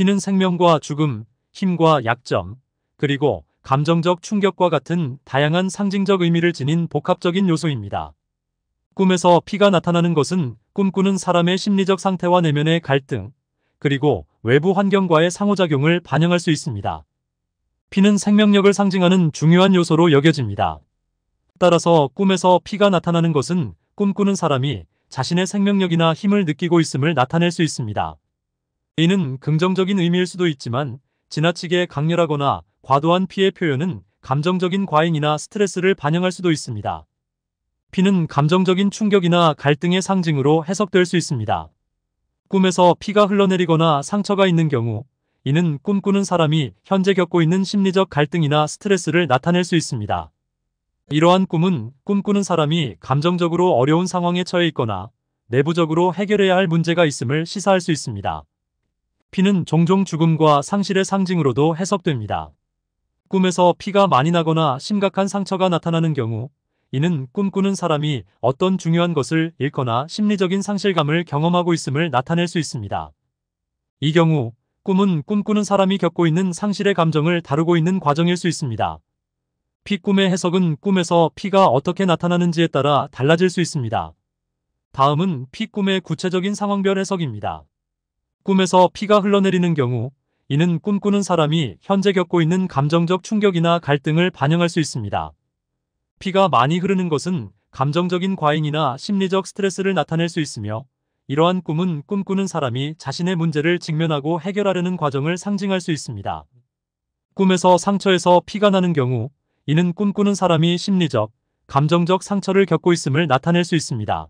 피는 생명과 죽음, 힘과 약점, 그리고 감정적 충격과 같은 다양한 상징적 의미를 지닌 복합적인 요소입니다. 꿈에서 피가 나타나는 것은 꿈꾸는 사람의 심리적 상태와 내면의 갈등, 그리고 외부 환경과의 상호작용을 반영할 수 있습니다. 피는 생명력을 상징하는 중요한 요소로 여겨집니다. 따라서 꿈에서 피가 나타나는 것은 꿈꾸는 사람이 자신의 생명력이나 힘을 느끼고 있음을 나타낼 수 있습니다. 이는 긍정적인 의미일 수도 있지만 지나치게 강렬하거나 과도한 피의 표현은 감정적인 과잉이나 스트레스를 반영할 수도 있습니다. 피는 감정적인 충격이나 갈등의 상징으로 해석될 수 있습니다. 꿈에서 피가 흘러내리거나 상처가 있는 경우 이는 꿈꾸는 사람이 현재 겪고 있는 심리적 갈등이나 스트레스를 나타낼 수 있습니다. 이러한 꿈은 꿈꾸는 사람이 감정적으로 어려운 상황에 처해 있거나 내부적으로 해결해야 할 문제가 있음을 시사할 수 있습니다. 피는 종종 죽음과 상실의 상징으로도 해석됩니다. 꿈에서 피가 많이 나거나 심각한 상처가 나타나는 경우 이는 꿈꾸는 사람이 어떤 중요한 것을 잃거나 심리적인 상실감을 경험하고 있음을 나타낼 수 있습니다. 이 경우 꿈은 꿈꾸는 사람이 겪고 있는 상실의 감정을 다루고 있는 과정일 수 있습니다. 피꿈의 해석은 꿈에서 피가 어떻게 나타나는지에 따라 달라질 수 있습니다. 다음은 피꿈의 구체적인 상황별 해석입니다. 꿈에서 피가 흘러내리는 경우 이는 꿈꾸는 사람이 현재 겪고 있는 감정적 충격이나 갈등을 반영할 수 있습니다. 피가 많이 흐르는 것은 감정적인 과잉이나 심리적 스트레스를 나타낼 수 있으며 이러한 꿈은 꿈꾸는 사람이 자신의 문제를 직면하고 해결하려는 과정을 상징할 수 있습니다. 꿈에서 상처에서 피가 나는 경우 이는 꿈꾸는 사람이 심리적, 감정적 상처를 겪고 있음을 나타낼 수 있습니다.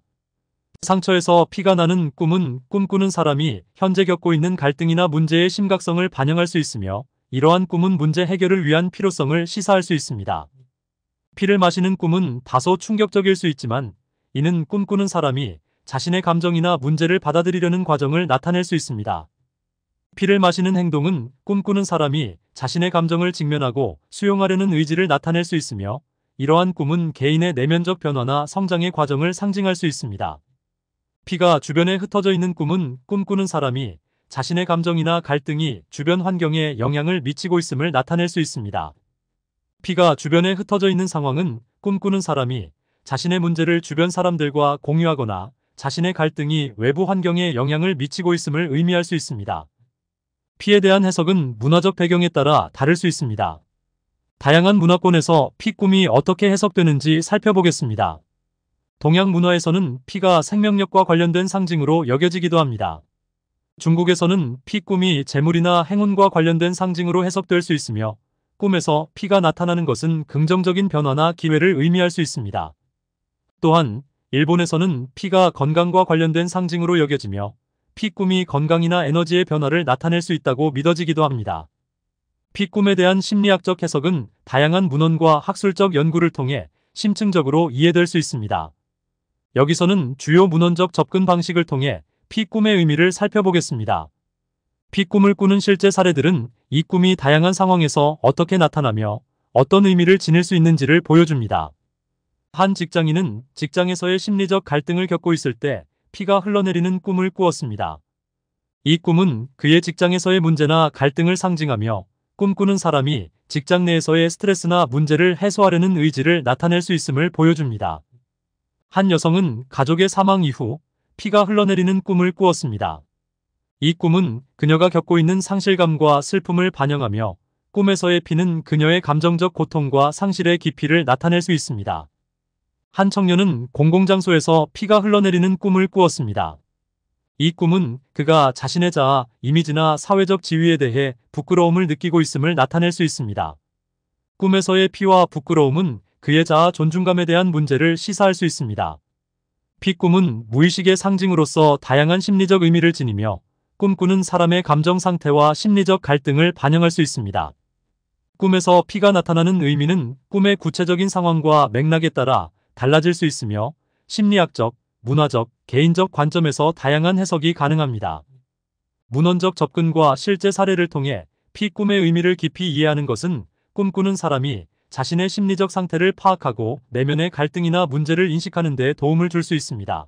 상처에서 피가 나는 꿈은 꿈꾸는 사람이 현재 겪고 있는 갈등이나 문제의 심각성을 반영할 수 있으며 이러한 꿈은 문제 해결을 위한 필요성을 시사할 수 있습니다. 피를 마시는 꿈은 다소 충격적일 수 있지만 이는 꿈꾸는 사람이 자신의 감정이나 문제를 받아들이려는 과정을 나타낼 수 있습니다. 피를 마시는 행동은 꿈꾸는 사람이 자신의 감정을 직면하고 수용하려는 의지를 나타낼 수 있으며 이러한 꿈은 개인의 내면적 변화나 성장의 과정을 상징할 수 있습니다. 피가 주변에 흩어져 있는 꿈은 꿈꾸는 사람이 자신의 감정이나 갈등이 주변 환경에 영향을 미치고 있음을 나타낼 수 있습니다. 피가 주변에 흩어져 있는 상황은 꿈꾸는 사람이 자신의 문제를 주변 사람들과 공유하거나 자신의 갈등이 외부 환경에 영향을 미치고 있음을 의미할 수 있습니다. 피에 대한 해석은 문화적 배경에 따라 다를 수 있습니다. 다양한 문화권에서 피 꿈이 어떻게 해석되는지 살펴보겠습니다. 동양 문화에서는 피가 생명력과 관련된 상징으로 여겨지기도 합니다. 중국에서는 피 꿈이 재물이나 행운과 관련된 상징으로 해석될 수 있으며 꿈에서 피가 나타나는 것은 긍정적인 변화나 기회를 의미할 수 있습니다. 또한 일본에서는 피가 건강과 관련된 상징으로 여겨지며 피 꿈이 건강이나 에너지의 변화를 나타낼 수 있다고 믿어지기도 합니다. 피 꿈에 대한 심리학적 해석은 다양한 문헌과 학술적 연구를 통해 심층적으로 이해될 수 있습니다. 여기서는 주요 문헌적 접근 방식을 통해 피꿈의 의미를 살펴보겠습니다. 피꿈을 꾸는 실제 사례들은 이 꿈이 다양한 상황에서 어떻게 나타나며 어떤 의미를 지닐 수 있는지를 보여줍니다. 한 직장인은 직장에서의 심리적 갈등을 겪고 있을 때 피가 흘러내리는 꿈을 꾸었습니다. 이 꿈은 그의 직장에서의 문제나 갈등을 상징하며 꿈꾸는 사람이 직장 내에서의 스트레스나 문제를 해소하려는 의지를 나타낼 수 있음을 보여줍니다. 한 여성은 가족의 사망 이후 피가 흘러내리는 꿈을 꾸었습니다. 이 꿈은 그녀가 겪고 있는 상실감과 슬픔을 반영하며 꿈에서의 피는 그녀의 감정적 고통과 상실의 깊이를 나타낼 수 있습니다. 한 청년은 공공장소에서 피가 흘러내리는 꿈을 꾸었습니다. 이 꿈은 그가 자신의 자아, 이미지나 사회적 지위에 대해 부끄러움을 느끼고 있음을 나타낼 수 있습니다. 꿈에서의 피와 부끄러움은 그의 자아 존중감에 대한 문제를 시사할 수 있습니다. 피꿈은 무의식의 상징으로서 다양한 심리적 의미를 지니며 꿈꾸는 사람의 감정 상태와 심리적 갈등을 반영할 수 있습니다. 꿈에서 피가 나타나는 의미는 꿈의 구체적인 상황과 맥락에 따라 달라질 수 있으며 심리학적, 문화적, 개인적 관점에서 다양한 해석이 가능합니다. 문헌적 접근과 실제 사례를 통해 피 꿈의 의미를 깊이 이해하는 것은 꿈꾸는 사람이 자신의 심리적 상태를 파악하고 내면의 갈등이나 문제를 인식하는 데 도움을 줄 수 있습니다.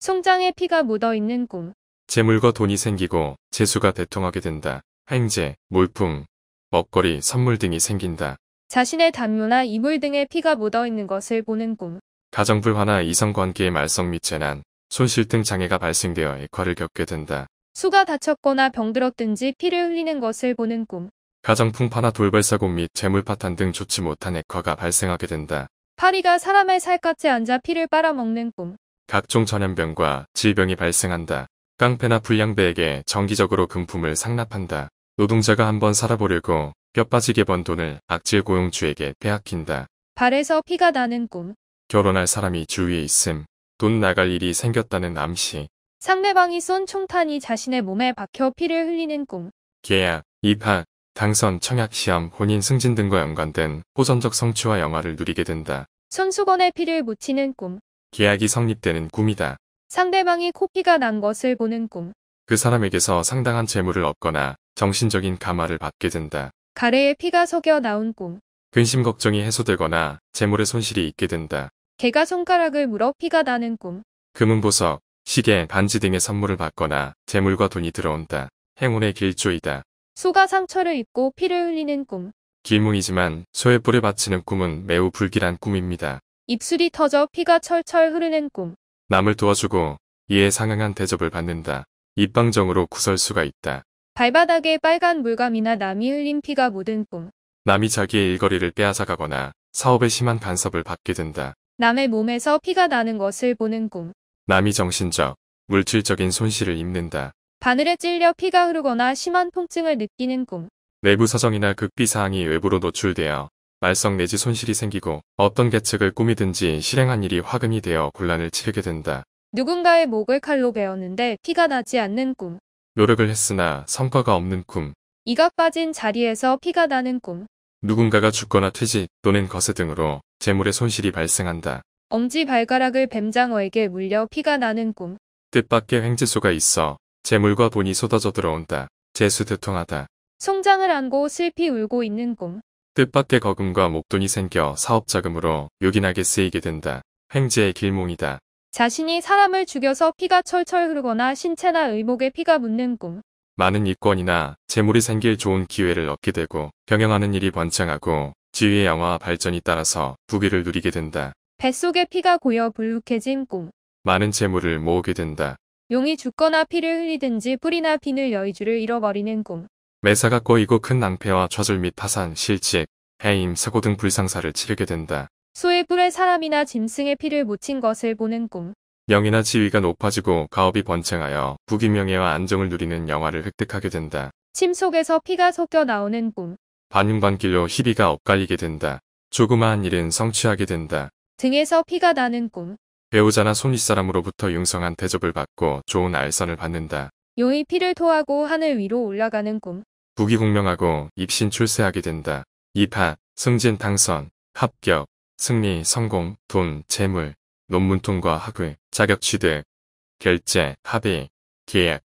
송장에 피가 묻어있는 꿈 재물과 돈이 생기고 재수가 대통하게 된다. 행제, 물품, 먹거리, 선물 등이 생긴다. 자신의 담요나 이물 등에 피가 묻어있는 것을 보는 꿈 가정불화나 이성관계의 말썽 및 재난, 손실 등 장애가 발생되어 액화를 겪게 된다. 수가 다쳤거나 병들었든지 피를 흘리는 것을 보는 꿈 가정풍 파나 돌발 사고 및 재물 파탄 등 좋지 못한 액화가 발생하게 된다. 파리가 사람의 살갗에 앉아 피를 빨아먹는 꿈. 각종 전염병과 질병이 발생한다. 깡패나 불량배에게 정기적으로 금품을 상납한다. 노동자가 한번 살아보려고 뼈 빠지게 번 돈을 악질 고용주에게 빼앗긴다. 발에서 피가 나는 꿈. 결혼할 사람이 주위에 있음. 돈 나갈 일이 생겼다는 암시. 상대방이 쏜 총탄이 자신의 몸에 박혀 피를 흘리는 꿈. 계약, 입학, 당선, 청약시험, 혼인, 승진 등과 연관된 호전적 성취와 영화를 누리게 된다. 손수건에 피를 묻히는 꿈. 계약이 성립되는 꿈이다. 상대방이 코피가 난 것을 보는 꿈. 그 사람에게서 상당한 재물을 얻거나 정신적인 가마를 받게 된다. 가래에 피가 석여 나온 꿈. 근심 걱정이 해소되거나 재물의 손실이 있게 된다. 개가 손가락을 물어 피가 나는 꿈. 금은 보석, 시계, 반지 등의 선물을 받거나 재물과 돈이 들어온다. 행운의 길조이다. 소가 상처를 입고 피를 흘리는 꿈. 길몽이지만 소의 뿔을 바치는 꿈은 매우 불길한 꿈입니다. 입술이 터져 피가 철철 흐르는 꿈. 남을 도와주고 이에 상응한 대접을 받는다. 입방정으로 구설 수가 있다. 발바닥에 빨간 물감이나 남이 흘린 피가 묻은 꿈. 남이 자기의 일거리를 빼앗아가거나 사업에 심한 간섭을 받게 된다. 남의 몸에서 피가 나는 것을 보는 꿈. 남이 정신적, 물질적인 손실을 입는다. 바늘에 찔려 피가 흐르거나 심한 통증을 느끼는 꿈. 내부 사정이나 극비 사항이 외부로 노출되어 말썽 내지 손실이 생기고 어떤 계측을 꾸미든지 실행한 일이 화금이 되어 곤란을 치르게 된다. 누군가의 목을 칼로 베었는데 피가 나지 않는 꿈. 노력을 했으나 성과가 없는 꿈. 이가 빠진 자리에서 피가 나는 꿈. 누군가가 죽거나 퇴직 또는 거세 등으로 재물의 손실이 발생한다. 엄지 발가락을 뱀장어에게 물려 피가 나는 꿈. 뜻밖의 횡재소가 있어 재물과 돈이 쏟아져 들어온다. 재수두통하다. 송장을 안고 슬피 울고 있는 꿈. 뜻밖의 거금과 목돈이 생겨 사업자금으로 요긴하게 쓰이게 된다. 횡재의 길몽이다. 자신이 사람을 죽여서 피가 철철 흐르거나 신체나 의목에 피가 묻는 꿈. 많은 이권이나 재물이 생길 좋은 기회를 얻게 되고 경영하는 일이 번창하고 지위의 영화와 발전이 따라서 부귀를 누리게 된다. 뱃속에 피가 고여 불룩해진 꿈. 많은 재물을 모으게 된다. 용이 죽거나 피를 흘리든지 뿌리나 비늘 여의주를 잃어버리는 꿈. 매사가 꼬이고 큰 낭패와 좌절 및 파산, 실직, 해임, 사고 등 불상사를 치르게 된다. 소의 뿔에 사람이나 짐승의 피를 묻힌 것을 보는 꿈. 명이나 지위가 높아지고 가업이 번창하여 부귀명예와 안정을 누리는 영화를 획득하게 된다. 침 속에서 피가 섞여 나오는 꿈. 반윤반길로 희비가 엇갈리게 된다. 조그마한 일은 성취하게 된다. 등에서 피가 나는 꿈. 배우자나 손윗사람으로부터 융성한 대접을 받고 좋은 알선을 받는다. 요이 피를 토하고 하늘 위로 올라가는 꿈. 부귀공명하고 입신 출세하게 된다. 입하, 승진 당선, 합격, 승리, 성공, 돈, 재물, 논문 통과 학위, 자격 취득, 결제, 합의, 계약,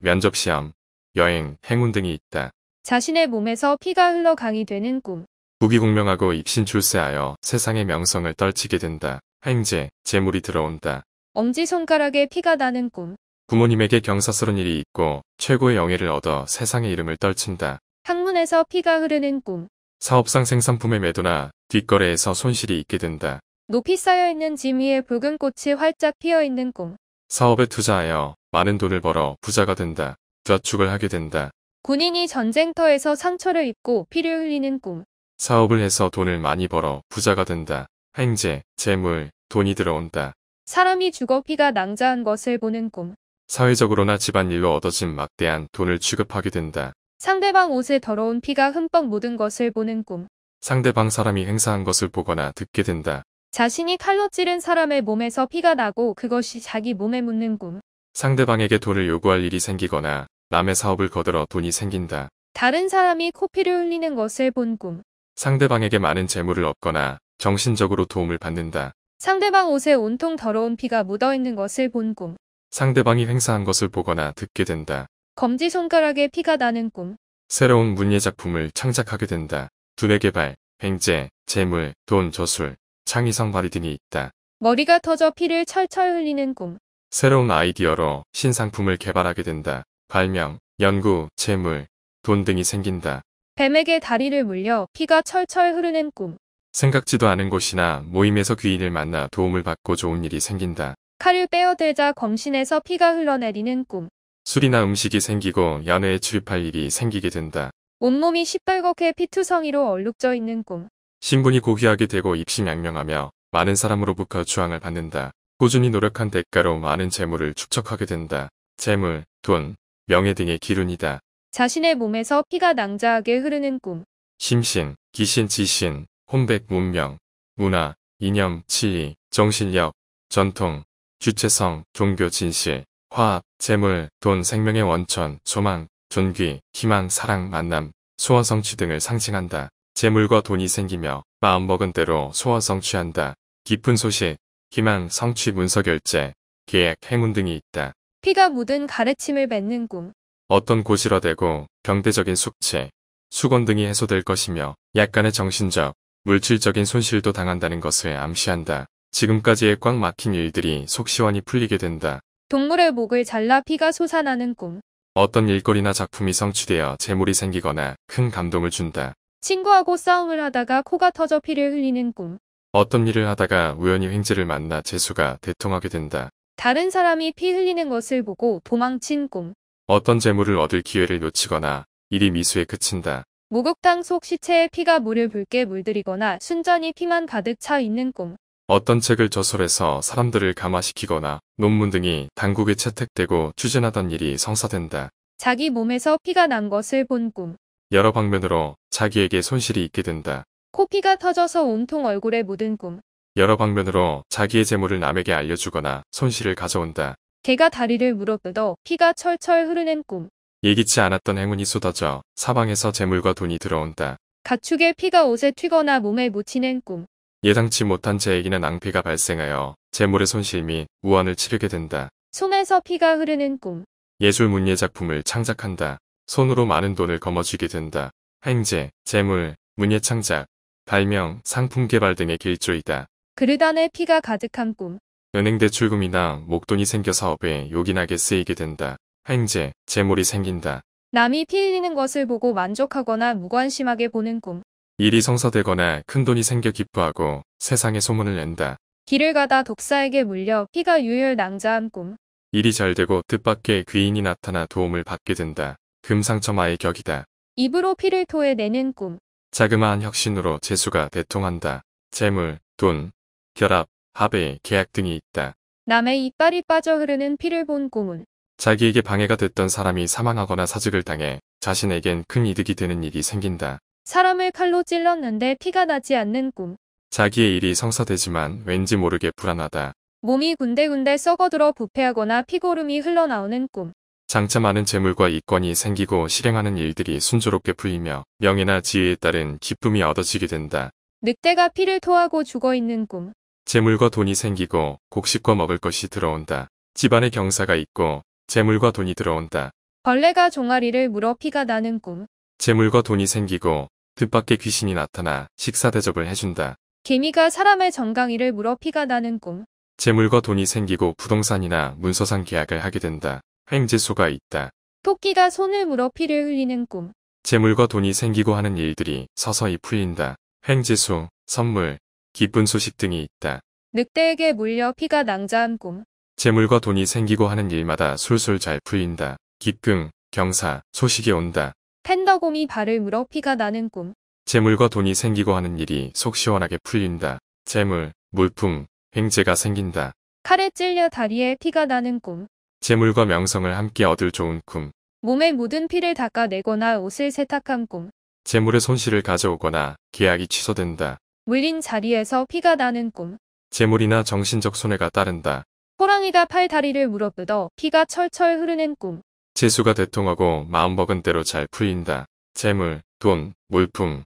면접시험, 여행, 행운 등이 있다. 자신의 몸에서 피가 흘러 강이 되는 꿈. 부귀공명하고 입신 출세하여 세상의 명성을 떨치게 된다. 행제, 재물이 들어온다. 엄지손가락에 피가 나는 꿈. 부모님에게 경사스러운 일이 있고 최고의 영예를 얻어 세상의 이름을 떨친다. 학문에서 피가 흐르는 꿈. 사업상 생산품의 매도나 뒷거래에서 손실이 있게 된다. 높이 쌓여있는 짐 위에 붉은 꽃이 활짝 피어있는 꿈. 사업에 투자하여 많은 돈을 벌어 부자가 된다. 좌축을 하게 된다. 군인이 전쟁터에서 상처를 입고 피를 흘리는 꿈. 사업을 해서 돈을 많이 벌어 부자가 된다. 행제, 재물, 돈이 들어온다. 사람이 죽어 피가 낭자한 것을 보는 꿈. 사회적으로나 집안일로 얻어진 막대한 돈을 취급하게 된다. 상대방 옷에 더러운 피가 흠뻑 묻은 것을 보는 꿈. 상대방 사람이 행사한 것을 보거나 듣게 된다. 자신이 칼로 찌른 사람의 몸에서 피가 나고 그것이 자기 몸에 묻는 꿈. 상대방에게 돈을 요구할 일이 생기거나 남의 사업을 거들어 돈이 생긴다. 다른 사람이 코피를 흘리는 것을 본 꿈. 상대방에게 많은 재물을 얻거나 정신적으로 도움을 받는다. 상대방 옷에 온통 더러운 피가 묻어있는 것을 본 꿈. 상대방이 행사한 것을 보거나 듣게 된다. 검지 손가락에 피가 나는 꿈. 새로운 문예 작품을 창작하게 된다. 두뇌 개발, 횡재, 재물, 돈 저술, 창의성 발휘 등이 있다. 머리가 터져 피를 철철 흘리는 꿈. 새로운 아이디어로 신상품을 개발하게 된다. 발명, 연구, 재물, 돈 등이 생긴다. 뱀에게 다리를 물려 피가 철철 흐르는 꿈. 생각지도 않은 곳이나 모임에서 귀인을 만나 도움을 받고 좋은 일이 생긴다. 칼을 빼어들자 검신에서 피가 흘러내리는 꿈. 술이나 음식이 생기고 연애에 출입할 일이 생기게 된다. 온몸이 시뻘겋게 피투성이로 얼룩져 있는 꿈. 신분이 고귀하게 되고 입심양명하며 많은 사람으로부터 주앙을 받는다. 꾸준히 노력한 대가로 많은 재물을 축적하게 된다. 재물, 돈, 명예 등의 기운이다 자신의 몸에서 피가 낭자하게 흐르는 꿈. 심신, 기신, 지신, 혼백 문명, 문화, 이념, 치위 정신력, 전통, 주체성, 종교 진실, 화합, 재물, 돈, 생명의 원천, 소망, 존귀, 희망, 사랑, 만남, 소원 성취 등을 상징한다. 재물과 돈이 생기며 마음먹은 대로 소원 성취한다. 깊은 소식, 희망, 성취, 문서 결제, 계획, 행운 등이 있다. 피가 묻은 가르침을 뱉는 꿈. 어떤 고시러되고 병대적인 숙제, 수건 등이 해소될 것이며 약간의 정신적, 물질적인 손실도 당한다는 것을 암시한다. 지금까지의 꽉 막힌 일들이 속 시원히 풀리게 된다. 동물의 목을 잘라 피가 솟아나는 꿈. 어떤 일거리나 작품이 성취되어 재물이 생기거나 큰 감동을 준다. 친구하고 싸움을 하다가 코가 터져 피를 흘리는 꿈. 어떤 일을 하다가 우연히 횡재를 만나 재수가 대통하게 된다. 다른 사람이 피 흘리는 것을 보고 도망친 꿈. 어떤 재물을 얻을 기회를 놓치거나 일이 미수에 그친다. 목욕탕 속 시체의 피가 물을 붉게 물들이거나 순전히 피만 가득 차 있는 꿈. 어떤 책을 저술해서 사람들을 감화시키거나 논문 등이 당국에 채택되고 추진하던 일이 성사된다. 자기 몸에서 피가 난 것을 본 꿈. 여러 방면으로 자기에게 손실이 있게 된다. 코피가 터져서 온통 얼굴에 묻은 꿈. 여러 방면으로 자기의 재물을 남에게 알려주거나 손실을 가져온다. 개가 다리를 물어뜯어 피가 철철 흐르는 꿈. 예기치 않았던 행운이 쏟아져 사방에서 재물과 돈이 들어온다. 가축의 피가 옷에 튀거나 몸에 묻히는 꿈. 예상치 못한 재액이나 낭패가 발생하여 재물의 손실 및 우환을 치르게 된다. 손에서 피가 흐르는 꿈. 예술 문예 작품을 창작한다. 손으로 많은 돈을 거머쥐게 된다. 행제, 재물, 문예 창작, 발명, 상품 개발 등의 길조이다. 그릇 안에 피가 가득한 꿈. 은행 대출금이나 목돈이 생겨 사업에 요긴하게 쓰이게 된다. 횡재, 재물이 생긴다. 남이 피 흘리는 것을 보고 만족하거나 무관심하게 보는 꿈. 일이 성사되거나 큰돈이 생겨 기뻐하고 세상에 소문을 낸다. 길을 가다 독사에게 물려 피가 유혈 낭자한 꿈. 일이 잘 되고 뜻밖의 귀인이 나타나 도움을 받게 된다. 금상첨화의 격이다. 입으로 피를 토해내는 꿈. 자그마한 혁신으로 재수가 대통한다. 재물, 돈, 결합, 합의, 계약 등이 있다. 남의 이빨이 빠져 흐르는 피를 본 꿈은 자기에게 방해가 됐던 사람이 사망하거나 사직을 당해 자신에겐 큰 이득이 되는 일이 생긴다. 사람을 칼로 찔렀는데 피가 나지 않는 꿈. 자기의 일이 성사되지만 왠지 모르게 불안하다. 몸이 군데군데 썩어들어 부패하거나 피고름이 흘러나오는 꿈. 장차 많은 재물과 이권이 생기고 실행하는 일들이 순조롭게 풀리며 명예나 지혜에 따른 기쁨이 얻어지게 된다. 늑대가 피를 토하고 죽어있는 꿈. 재물과 돈이 생기고 곡식과 먹을 것이 들어온다. 집안에 경사가 있고 재물과 돈이 들어온다. 벌레가 종아리를 물어 피가 나는 꿈. 재물과 돈이 생기고 뜻밖의 귀신이 나타나 식사 대접을 해준다. 개미가 사람의 정강이를 물어 피가 나는 꿈. 재물과 돈이 생기고 부동산이나 문서상 계약을 하게 된다. 횡재소가 있다. 토끼가 손을 물어 피를 흘리는 꿈. 재물과 돈이 생기고 하는 일들이 서서히 풀린다. 횡재소, 선물, 기쁜 소식 등이 있다. 늑대에게 물려 피가 낭자한 꿈. 재물과 돈이 생기고 하는 일마다 술술 잘 풀린다. 기쁨, 경사, 소식이 온다. 팬더곰이 발을 물어 피가 나는 꿈. 재물과 돈이 생기고 하는 일이 속 시원하게 풀린다. 재물, 물품, 횡재가 생긴다. 칼에 찔려 다리에 피가 나는 꿈. 재물과 명성을 함께 얻을 좋은 꿈. 몸에 모든 피를 닦아내거나 옷을 세탁한 꿈. 재물의 손실을 가져오거나 계약이 취소된다. 물린 자리에서 피가 나는 꿈. 재물이나 정신적 손해가 따른다. 호랑이가 팔다리를 물어뜯어 피가 철철 흐르는 꿈. 재수가 대통하고 마음먹은 대로 잘 풀린다. 재물, 돈, 물품,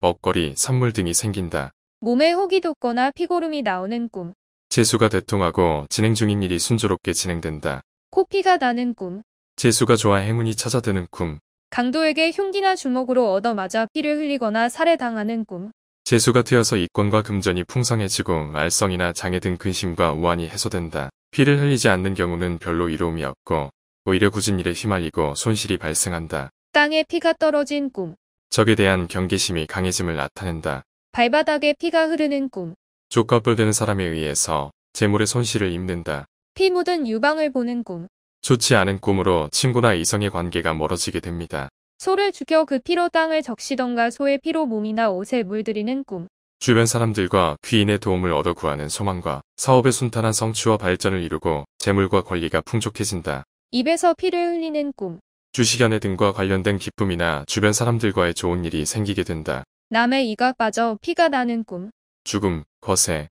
먹거리, 선물 등이 생긴다. 몸에 혹이 돋거나 피고름이 나오는 꿈. 재수가 대통하고 진행 중인 일이 순조롭게 진행된다. 코피가 나는 꿈. 재수가 좋아 행운이 찾아드는 꿈. 강도에게 흉기나 주먹으로 얻어맞아 피를 흘리거나 살해당하는 꿈. 재수가 트여서 이권과 금전이 풍성해지고 말썽이나 장애 등 근심과 우환이 해소된다. 피를 흘리지 않는 경우는 별로 이로움이 없고 오히려 굳은 일에 휘말리고 손실이 발생한다. 땅에 피가 떨어진 꿈. 적에 대한 경계심이 강해짐을 나타낸다. 발바닥에 피가 흐르는 꿈. 족가불되는 사람에 의해서 재물의 손실을 입는다. 피 묻은 유방을 보는 꿈. 좋지 않은 꿈으로 친구나 이성의 관계가 멀어지게 됩니다. 소를 죽여 그 피로 땅을 적시던가 소의 피로 몸이나 옷에 물들이는 꿈. 주변 사람들과 귀인의 도움을 얻어 구하는 소망과 사업의 순탄한 성취와 발전을 이루고 재물과 권리가 풍족해진다. 입에서 피를 흘리는 꿈. 주식연애 등과 관련된 기쁨이나 주변 사람들과의 좋은 일이 생기게 된다. 남의 이가 빠져 피가 나는 꿈. 죽음, 거세,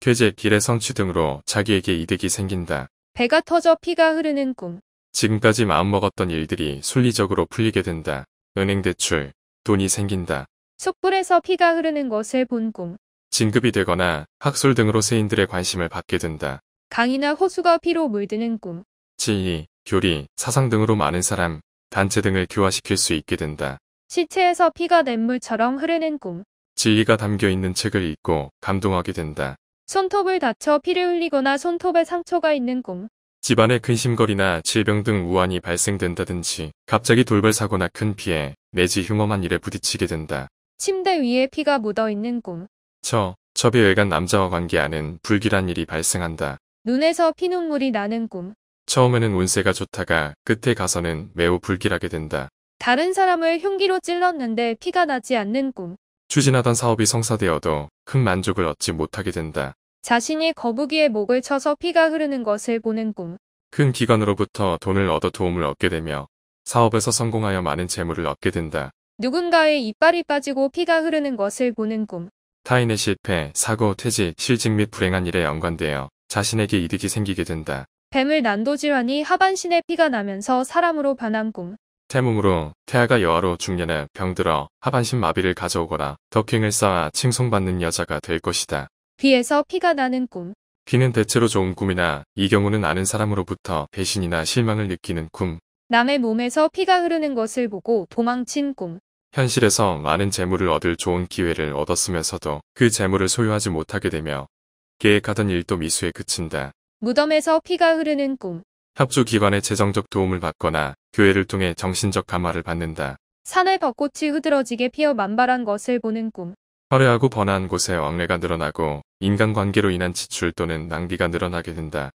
쾌재, 길의 성취 등으로 자기에게 이득이 생긴다. 배가 터져 피가 흐르는 꿈. 지금까지 마음먹었던 일들이 순리적으로 풀리게 된다. 은행 대출, 돈이 생긴다. 숯불에서 피가 흐르는 것을 본 꿈. 진급이 되거나 학술 등으로 세인들의 관심을 받게 된다. 강이나 호수가 피로 물드는 꿈. 지위, 교리, 사상 등으로 많은 사람, 단체 등을 교화시킬 수 있게 된다. 시체에서 피가 냇물처럼 흐르는 꿈. 진리가 담겨있는 책을 읽고 감동하게 된다. 손톱을 다쳐 피를 흘리거나 손톱에 상처가 있는 꿈. 집안의 근심거리나 질병 등 우환이 발생된다든지 갑자기 돌발 사고나 큰 피해 내지 흉험한 일에 부딪히게 된다. 침대 위에 피가 묻어있는 꿈. 처, 첩이 외간 남자와 관계하는 불길한 일이 발생한다. 눈에서 피눈물이 나는 꿈. 처음에는 운세가 좋다가 끝에 가서는 매우 불길하게 된다. 다른 사람을 흉기로 찔렀는데 피가 나지 않는 꿈. 추진하던 사업이 성사되어도 큰 만족을 얻지 못하게 된다. 자신이 거북이의 목을 쳐서 피가 흐르는 것을 보는 꿈. 큰 기관으로부터 돈을 얻어 도움을 얻게 되며 사업에서 성공하여 많은 재물을 얻게 된다. 누군가의 이빨이 빠지고 피가 흐르는 것을 보는 꿈. 타인의 실패, 사고, 퇴직, 실직 및 불행한 일에 연관되어 자신에게 이득이 생기게 된다. 뱀을 난도질환이 하반신에 피가 나면서 사람으로 변한 꿈. 태몽으로 태아가 여아로 중년에 병들어 하반신 마비를 가져오거나 덕행을 쌓아 칭송받는 여자가 될 것이다. 귀에서 피가 나는 꿈. 귀는 대체로 좋은 꿈이나 이 경우는 아는 사람으로부터 배신이나 실망을 느끼는 꿈. 남의 몸에서 피가 흐르는 것을 보고 도망친 꿈. 현실에서 많은 재물을 얻을 좋은 기회를 얻었으면서도 그 재물을 소유하지 못하게 되며 계획하던 일도 미수에 그친다. 무덤에서 피가 흐르는 꿈. 협조 기관의 재정적 도움을 받거나 교회를 통해 정신적 감화를 받는다. 산의 벚꽃이 흐드러지게 피어 만발한 것을 보는 꿈. 화려하고 번화한 곳에 왕래가 늘어나고 인간관계로 인한 지출 또는 낭비가 늘어나게 된다.